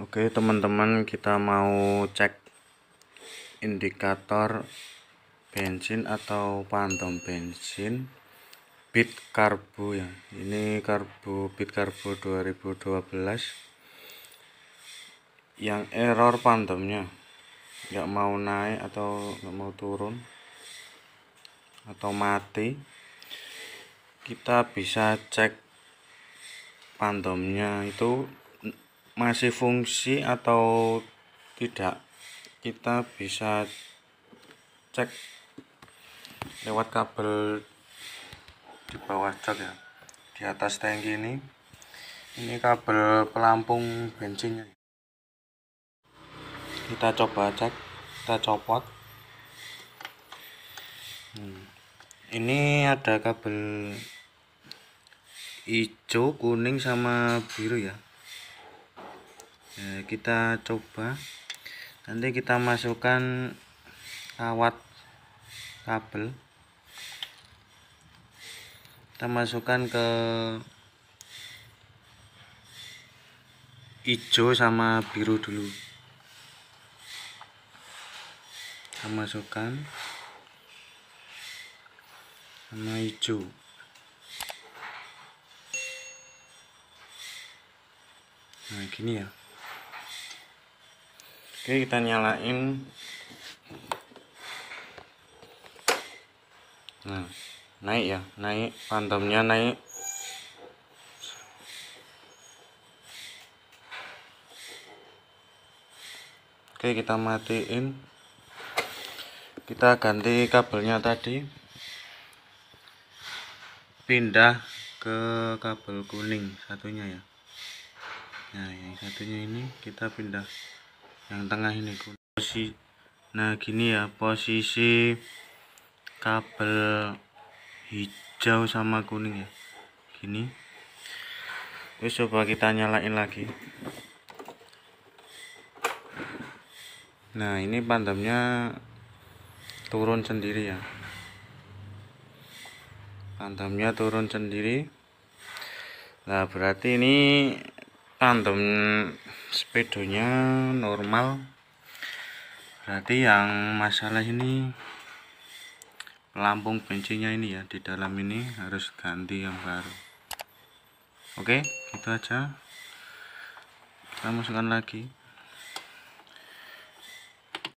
Oke teman-teman kita mau cek indikator bensin atau pantom bensin bit karbu ya ini karbu bit karbu 2012 yang error pantomnya nggak mau naik atau nggak mau turun atau mati kita bisa cek pantomnya itu masih fungsi atau tidak kita bisa cek lewat kabel di bawah cek ya di atas tangki ini ini kabel pelampung bensinnya kita coba cek kita copot ini ada kabel hijau kuning sama biru ya nah, kita coba nanti kita masukkan kawat kabel kita masukkan ke hijau sama biru dulu kita masukkan warna hijau nah gini ya oke kita nyalain nah naik ya naik pantomnya naik oke kita matiin kita ganti kabelnya tadi pindah ke kabel kuning satunya ya nah yang satunya ini kita pindah yang tengah ini posisi nah gini ya posisi kabel hijau sama kuning ya gini terus coba kita nyalain lagi nah ini pandemnya turun sendiri ya tandemnya turun sendiri nah berarti ini tandem sepedonya normal berarti yang masalah ini pelampung bensinnya ini ya di dalam ini harus ganti yang baru oke itu aja kita masukkan lagi